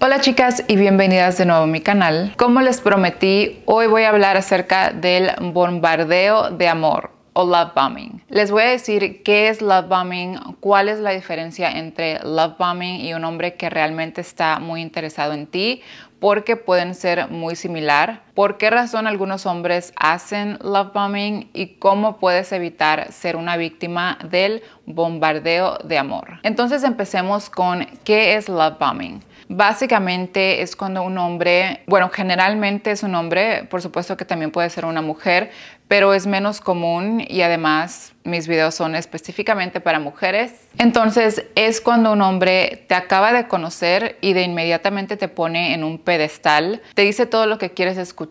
Hola chicas y bienvenidas de nuevo a mi canal. Como les prometí, hoy voy a hablar acerca del bombardeo de amor o love bombing. Les voy a decir qué es love bombing, cuál es la diferencia entre love bombing y un hombre que realmente está muy interesado en ti, porque pueden ser muy similar por qué razón algunos hombres hacen love bombing y cómo puedes evitar ser una víctima del bombardeo de amor. Entonces empecemos con qué es love bombing. Básicamente es cuando un hombre, bueno, generalmente es un hombre, por supuesto que también puede ser una mujer, pero es menos común y además mis videos son específicamente para mujeres. Entonces es cuando un hombre te acaba de conocer y de inmediatamente te pone en un pedestal, te dice todo lo que quieres escuchar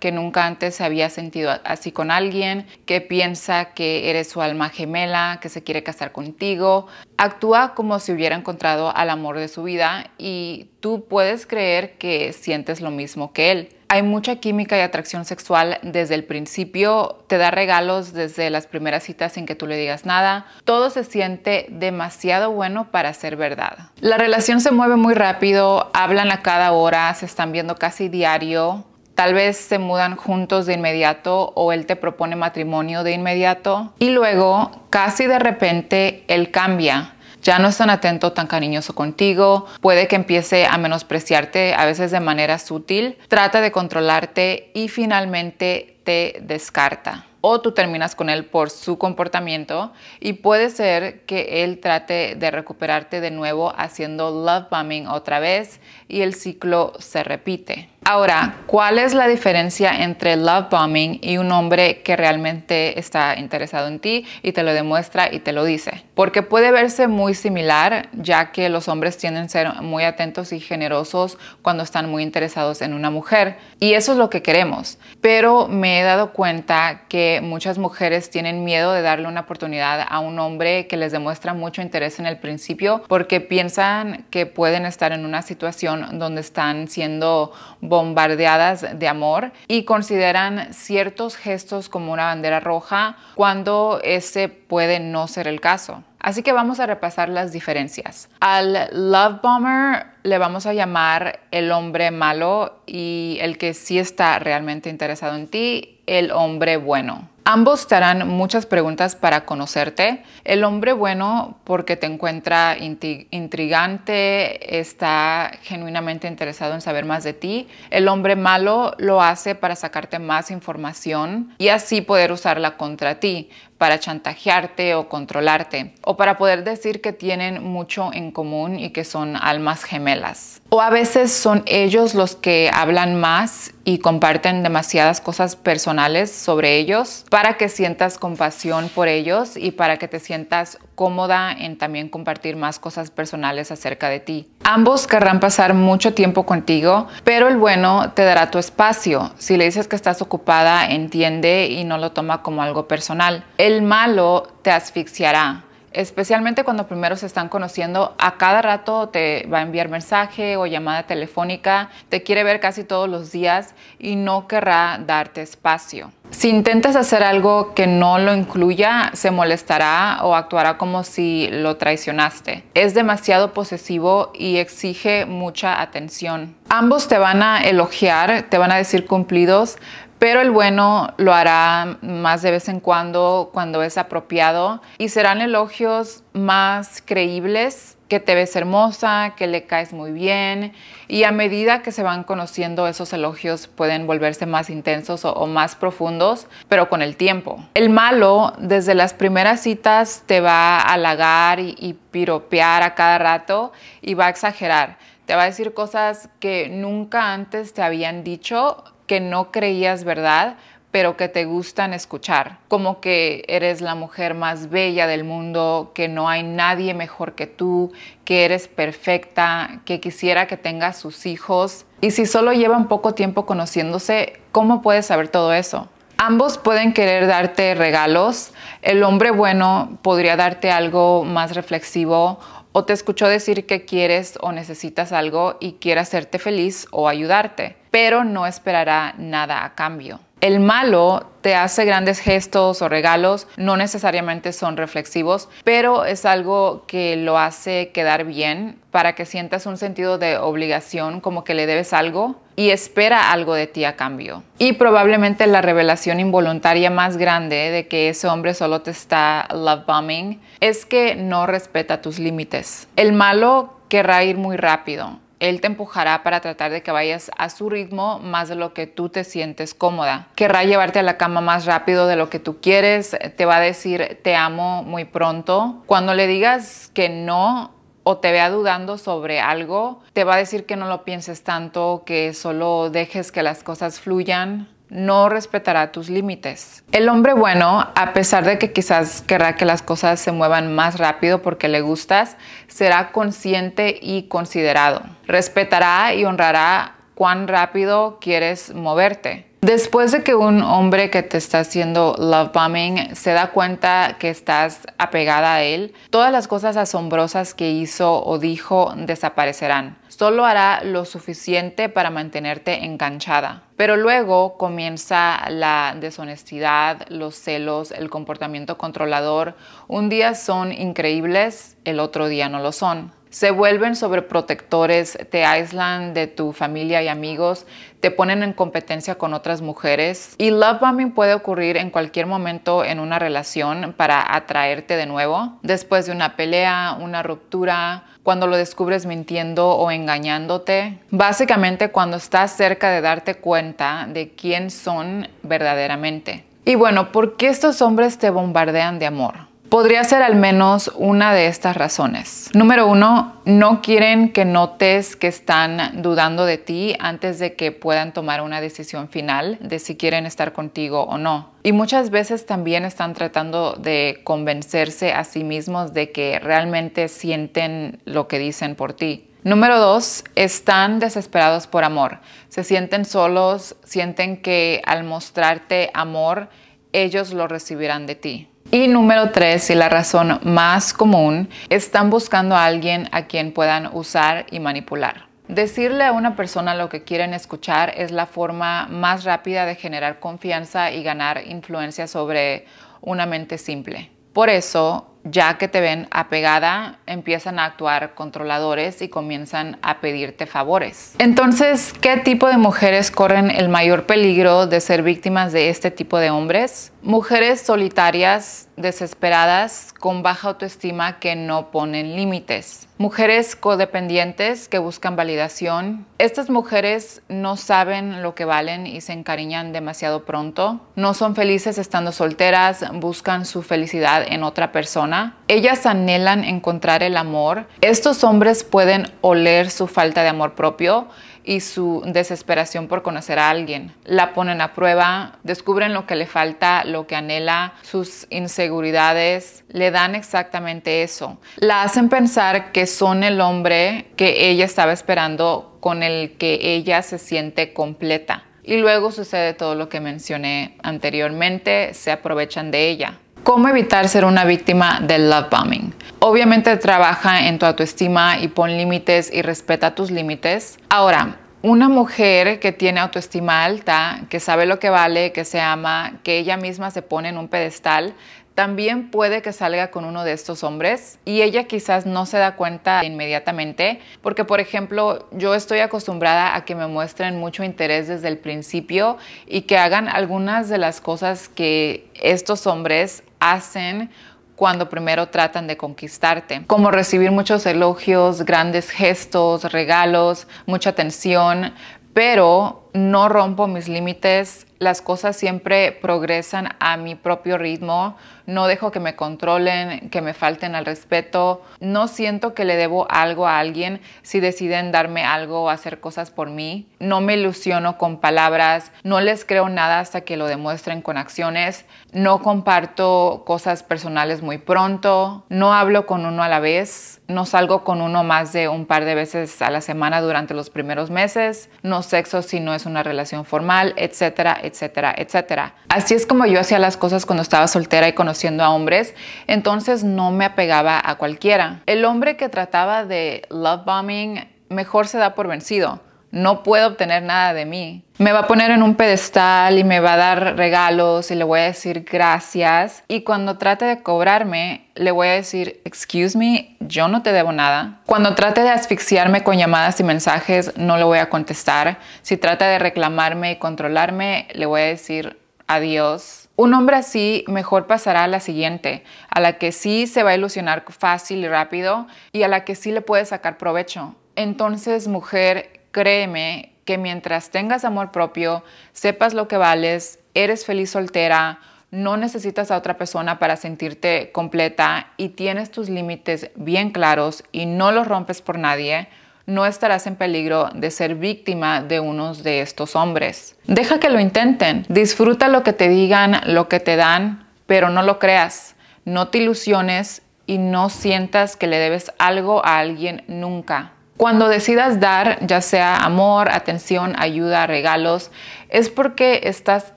que nunca antes se había sentido así con alguien, que piensa que eres su alma gemela, que se quiere casar contigo. Actúa como si hubiera encontrado al amor de su vida y tú puedes creer que sientes lo mismo que él hay mucha química y atracción sexual desde el principio, te da regalos desde las primeras citas sin que tú le digas nada, todo se siente demasiado bueno para ser verdad. La relación se mueve muy rápido, hablan a cada hora, se están viendo casi diario, Tal vez se mudan juntos de inmediato o él te propone matrimonio de inmediato y luego, casi de repente, él cambia ya no es tan atento, tan cariñoso contigo, puede que empiece a menospreciarte a veces de manera sutil, trata de controlarte y finalmente te descarta o tú terminas con él por su comportamiento y puede ser que él trate de recuperarte de nuevo haciendo love bombing otra vez y el ciclo se repite. Ahora, ¿cuál es la diferencia entre love bombing y un hombre que realmente está interesado en ti y te lo demuestra y te lo dice? Porque puede verse muy similar, ya que los hombres tienden a ser muy atentos y generosos cuando están muy interesados en una mujer. Y eso es lo que queremos. Pero me he dado cuenta que muchas mujeres tienen miedo de darle una oportunidad a un hombre que les demuestra mucho interés en el principio porque piensan que pueden estar en una situación donde están siendo bombardeadas de amor y consideran ciertos gestos como una bandera roja cuando ese puede no ser el caso. Así que vamos a repasar las diferencias. Al Love Bomber le vamos a llamar el hombre malo y el que sí está realmente interesado en ti, el hombre bueno. Ambos te harán muchas preguntas para conocerte. El hombre bueno porque te encuentra intrigante, está genuinamente interesado en saber más de ti. El hombre malo lo hace para sacarte más información y así poder usarla contra ti para chantajearte o controlarte, o para poder decir que tienen mucho en común y que son almas gemelas. O a veces son ellos los que hablan más y comparten demasiadas cosas personales sobre ellos para que sientas compasión por ellos y para que te sientas cómoda en también compartir más cosas personales acerca de ti. Ambos querrán pasar mucho tiempo contigo, pero el bueno te dará tu espacio. Si le dices que estás ocupada, entiende y no lo toma como algo personal. El malo te asfixiará especialmente cuando primero se están conociendo, a cada rato te va a enviar mensaje o llamada telefónica, te quiere ver casi todos los días y no querrá darte espacio. Si intentas hacer algo que no lo incluya, se molestará o actuará como si lo traicionaste. Es demasiado posesivo y exige mucha atención. Ambos te van a elogiar, te van a decir cumplidos, pero el bueno lo hará más de vez en cuando cuando es apropiado y serán elogios más creíbles que te ves hermosa, que le caes muy bien y a medida que se van conociendo esos elogios pueden volverse más intensos o, más profundos, pero con el tiempo. El malo desde las primeras citas te va a halagar y, y piropear a cada rato y va a exagerar. Te va a decir cosas que nunca antes te habían dicho que no creías verdad, pero que te gustan escuchar, como que eres la mujer más bella del mundo, que no hay nadie mejor que tú, que eres perfecta, que quisiera que tengas sus hijos. Y si solo llevan poco tiempo conociéndose, ¿cómo puedes saber todo eso? Ambos pueden querer darte regalos. El hombre bueno podría darte algo más reflexivo o te escuchó decir que quieres o necesitas algo y quiere hacerte feliz o ayudarte pero no esperará nada a cambio. El malo te hace grandes gestos o regalos, no necesariamente son reflexivos, pero es algo que lo hace quedar bien para que sientas un sentido de obligación, como que le debes algo y espera algo de ti a cambio. Y probablemente la revelación involuntaria más grande de que ese hombre solo te está love bombing es que no respeta tus límites. El malo querrá ir muy rápido él te empujará para tratar de que vayas a su ritmo más de lo que tú te sientes cómoda. Querrá llevarte a la cama más rápido de lo que tú quieres. Te va a decir te amo muy pronto. Cuando le digas que no, o te vea dudando sobre algo, te va a decir que no lo pienses tanto, que solo dejes que las cosas fluyan no respetará tus límites. El hombre bueno, a pesar de que quizás querrá que las cosas se muevan más rápido porque le gustas, será consciente y considerado. Respetará y honrará cuán rápido quieres moverte. Después de que un hombre que te está haciendo love bombing se da cuenta que estás apegada a él, todas las cosas asombrosas que hizo o dijo desaparecerán. Solo hará lo suficiente para mantenerte enganchada. Pero luego comienza la deshonestidad, los celos, el comportamiento controlador. Un día son increíbles, el otro día no lo son se vuelven sobreprotectores, te aislan de tu familia y amigos, te ponen en competencia con otras mujeres. Y love bombing puede ocurrir en cualquier momento en una relación para atraerte de nuevo, después de una pelea, una ruptura, cuando lo descubres mintiendo o engañándote. Básicamente cuando estás cerca de darte cuenta de quién son verdaderamente. Y bueno, ¿por qué estos hombres te bombardean de amor? podría ser al menos una de estas razones. Número uno, no quieren que notes que están dudando de ti antes de que puedan tomar una decisión final de si quieren estar contigo o no. Y muchas veces también están tratando de convencerse a sí mismos de que realmente sienten lo que dicen por ti. Número dos, están desesperados por amor. Se sienten solos, sienten que al mostrarte amor, ellos lo recibirán de ti. Y número tres, y la razón más común, están buscando a alguien a quien puedan usar y manipular. Decirle a una persona lo que quieren escuchar es la forma más rápida de generar confianza y ganar influencia sobre una mente simple. Por eso, ya que te ven apegada, empiezan a actuar controladores y comienzan a pedirte favores. Entonces, ¿qué tipo de mujeres corren el mayor peligro de ser víctimas de este tipo de hombres? Mujeres solitarias, desesperadas, con baja autoestima que no ponen límites mujeres codependientes que buscan validación. Estas mujeres no saben lo que valen y se encariñan demasiado pronto. No son felices estando solteras, buscan su felicidad en otra persona. Ellas anhelan encontrar el amor. Estos hombres pueden oler su falta de amor propio y su desesperación por conocer a alguien. La ponen a prueba, descubren lo que le falta, lo que anhela, sus inseguridades, le dan exactamente eso. La hacen pensar que son el hombre que ella estaba esperando, con el que ella se siente completa. Y luego sucede todo lo que mencioné anteriormente, se aprovechan de ella cómo evitar ser una víctima del love bombing. Obviamente trabaja en tu autoestima y pon límites y respeta tus límites. Ahora, una mujer que tiene autoestima alta, que sabe lo que vale, que se ama, que ella misma se pone en un pedestal, también puede que salga con uno de estos hombres y ella quizás no se da cuenta inmediatamente porque por ejemplo yo estoy acostumbrada a que me muestren mucho interés desde el principio y que hagan algunas de las cosas que estos hombres hacen cuando primero tratan de conquistarte, como recibir muchos elogios, grandes gestos, regalos, mucha atención, pero no rompo mis límites las cosas siempre progresan a mi propio ritmo, no dejo que me controlen, que me falten al respeto, no siento que le debo algo a alguien si deciden darme algo o hacer cosas por mí, no me ilusiono con palabras, no les creo nada hasta que lo demuestren con acciones, no comparto cosas personales muy pronto, no hablo con uno a la vez, no salgo con uno más de un par de veces a la semana durante los primeros meses, no sexo si no es una relación formal, etcétera, etcétera etcétera, etcétera. Así es como yo hacía las cosas cuando estaba soltera y conociendo a hombres, entonces no me apegaba a cualquiera. El hombre que trataba de love bombing mejor se da por vencido no puedo obtener nada de mí. Me va a poner en un pedestal y me va a dar regalos y le voy a decir gracias. Y cuando trate de cobrarme, le voy a decir, excuse me, yo no te debo nada. Cuando trate de asfixiarme con llamadas y mensajes, no le voy a contestar. Si trata de reclamarme y controlarme, le voy a decir adiós. Un hombre así mejor pasará a la siguiente, a la que sí se va a ilusionar fácil y rápido y a la que sí le puede sacar provecho. Entonces, mujer, Créeme que mientras tengas amor propio, sepas lo que vales, eres feliz soltera, no necesitas a otra persona para sentirte completa y tienes tus límites bien claros y no los rompes por nadie, no estarás en peligro de ser víctima de unos de estos hombres. Deja que lo intenten, disfruta lo que te digan, lo que te dan, pero no lo creas, no te ilusiones y no sientas que le debes algo a alguien nunca. Cuando decidas dar, ya sea amor, atención, ayuda, regalos, es porque estás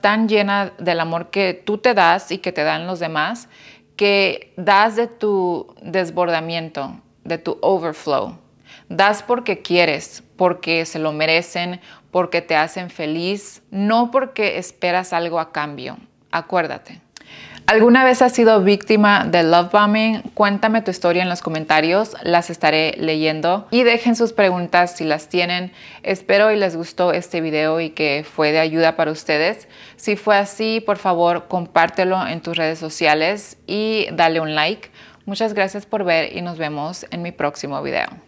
tan llena del amor que tú te das y que te dan los demás, que das de tu desbordamiento, de tu overflow. Das porque quieres, porque se lo merecen, porque te hacen feliz, no porque esperas algo a cambio. Acuérdate. ¿Alguna vez has sido víctima de love bombing? Cuéntame tu historia en los comentarios, las estaré leyendo y dejen sus preguntas si las tienen. Espero y les gustó este video y que fue de ayuda para ustedes. Si fue así, por favor, compártelo en tus redes sociales y dale un like. Muchas gracias por ver y nos vemos en mi próximo video.